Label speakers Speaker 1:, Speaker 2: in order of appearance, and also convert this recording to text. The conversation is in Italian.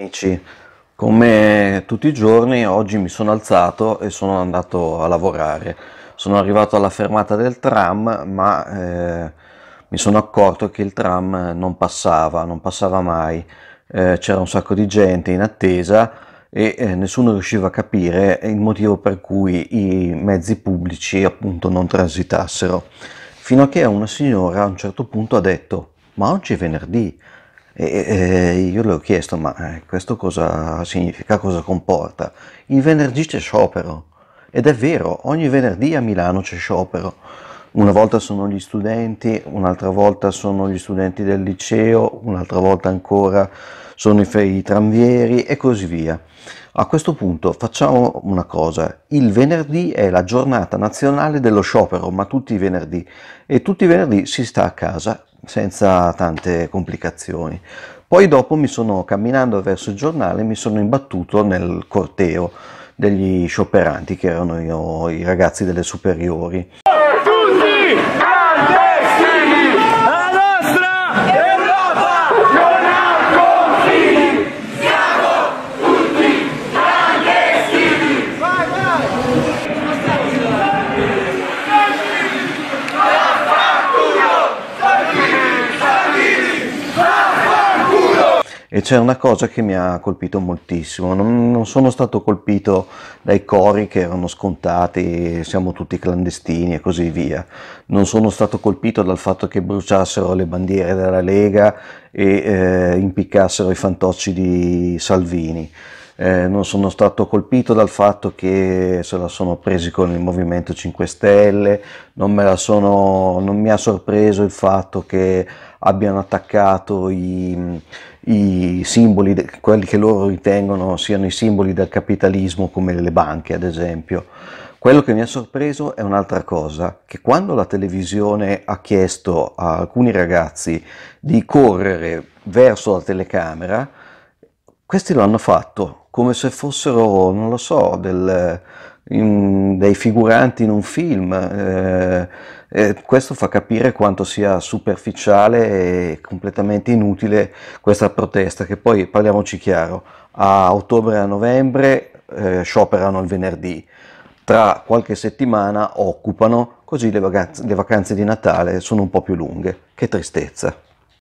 Speaker 1: Amici, come tutti i giorni oggi mi sono alzato e sono andato a lavorare. Sono arrivato alla fermata del tram ma eh, mi sono accorto che il tram non passava, non passava mai. Eh, c'era un sacco di gente in attesa e eh, nessuno riusciva a capire il motivo per cui i mezzi pubblici appunto non transitassero. Fino a che una signora a un certo punto ha detto ma oggi è venerdì e, e io le ho chiesto, ma eh, questo cosa significa, cosa comporta? Il venerdì c'è sciopero, ed è vero, ogni venerdì a Milano c'è sciopero. Una volta sono gli studenti, un'altra volta sono gli studenti del liceo, un'altra volta ancora sono i, i tranvieri e così via. A questo punto facciamo una cosa, il venerdì è la giornata nazionale dello sciopero, ma tutti i venerdì, e tutti i venerdì si sta a casa senza tante complicazioni. Poi dopo mi sono, camminando verso il giornale, mi sono imbattuto nel corteo degli scioperanti che erano io, i ragazzi delle superiori. Tutti! e c'è una cosa che mi ha colpito moltissimo, non, non, sono stato colpito dai cori che erano scontati, siamo tutti clandestini e così via, non sono stato colpito dal fatto che bruciassero le bandiere della Lega e eh, impiccassero i fantocci di Salvini eh, non sono stato colpito dal fatto che se la sono presi con il Movimento 5 Stelle, non, me la sono, non mi ha sorpreso il fatto che abbiano attaccato i, i simboli, quelli che loro ritengono siano i simboli del capitalismo come le banche ad esempio. Quello che mi ha sorpreso è un'altra cosa, che quando la televisione ha chiesto a alcuni ragazzi di correre verso la telecamera, questi lo hanno fatto come se fossero, non lo so, del, in, dei figuranti in un film. Eh, eh, questo fa capire quanto sia superficiale e completamente inutile questa protesta, che poi parliamoci chiaro, a ottobre e a novembre eh, scioperano il venerdì, tra qualche settimana occupano, così le vacanze, le vacanze di Natale sono un po' più lunghe. Che tristezza!